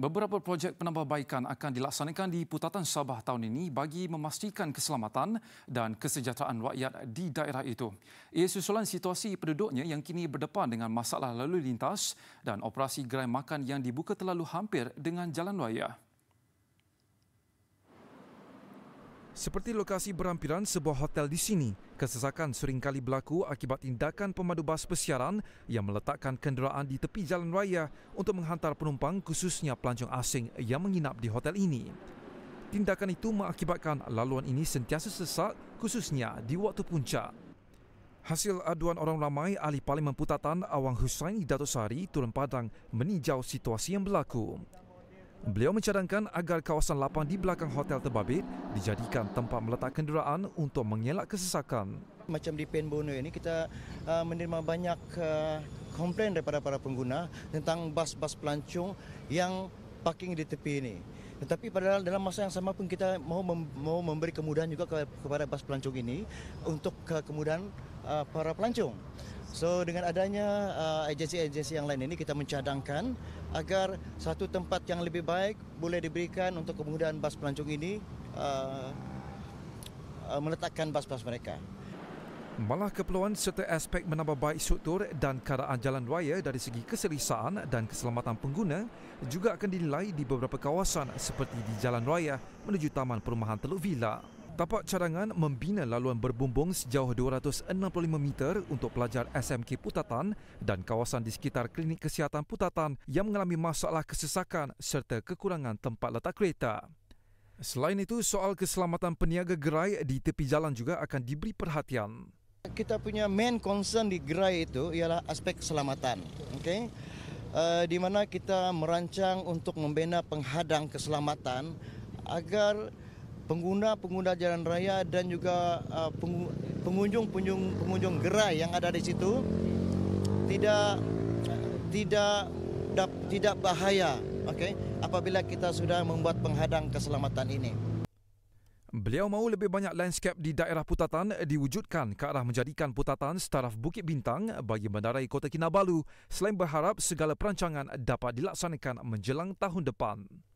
Beberapa projek penambahbaikan akan dilaksanakan di Putatan Sabah tahun ini bagi memastikan keselamatan dan kesejahteraan rakyat di daerah itu. Ia susulan situasi penduduknya yang kini berdepan dengan masalah lalu lintas dan operasi gerai makan yang dibuka terlalu hampir dengan jalan raya. Seperti lokasi berampiran sebuah hotel di sini, kesesakan sering kali berlaku akibat tindakan pemandu bas persiaran yang meletakkan kenderaan di tepi jalan raya untuk menghantar penumpang khususnya pelancong asing yang menginap di hotel ini. Tindakan itu mengakibatkan laluan ini sentiasa sesak khususnya di waktu puncak. Hasil aduan orang ramai ahli Parlimen Putatan Awang Husaini Datuk Sari turun padang meninjau situasi yang berlaku. Beliau mencadangkan agar kawasan lapang di belakang hotel terbabit dijadikan tempat meletak kenderaan untuk mengelak kesesakan. Macam di Penbono ini kita uh, menerima banyak uh, komplain daripada para pengguna tentang bas-bas pelancong yang parking di tepi ini. Tetapi pada dalam masa yang sama pun kita mau, mem- mau memberi kemudahan juga kepada bas pelancong ini untuk kemudahan uh, para pelancong. So dengan adanya uh, agensi-agensi uh, yang lain ini kita mencadangkan agar satu tempat yang lebih baik boleh diberikan untuk kemudahan bas pelancong ini uh, uh, meletakkan bas-bas mereka. Malah keperluan serta aspek menambah baik struktur dan keadaan jalan raya dari segi keselisaan dan keselamatan pengguna juga akan dinilai di beberapa kawasan seperti di jalan raya menuju Taman Perumahan Teluk Vila. Tapak cadangan membina laluan berbumbung sejauh 265 meter untuk pelajar SMK Putatan dan kawasan di sekitar Klinik Kesihatan Putatan yang mengalami masalah kesesakan serta kekurangan tempat letak kereta. Selain itu, soal keselamatan peniaga gerai di tepi jalan juga akan diberi perhatian. Kita punya main concern di gerai itu ialah aspek keselamatan. Okay? Uh, eh, di mana kita merancang untuk membina penghadang keselamatan agar pengguna-pengguna jalan raya dan juga uh, pengunjung-pengunjung gerai yang ada di situ tidak tidak tidak bahaya okay? apabila kita sudah membuat penghadang keselamatan ini Beliau mahu lebih banyak landscape di daerah Putatan diwujudkan ke arah menjadikan Putatan setaraf Bukit Bintang bagi bandarai Kota Kinabalu selain berharap segala perancangan dapat dilaksanakan menjelang tahun depan.